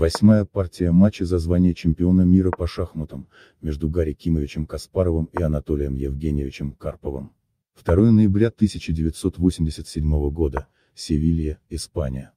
Восьмая партия матча за звание чемпиона мира по шахматам, между Гарри Кимовичем Каспаровым и Анатолием Евгеньевичем Карповым. 2 ноября 1987 года, Севилья, Испания.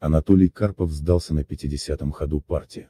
Анатолий Карпов сдался на 50-м ходу партии.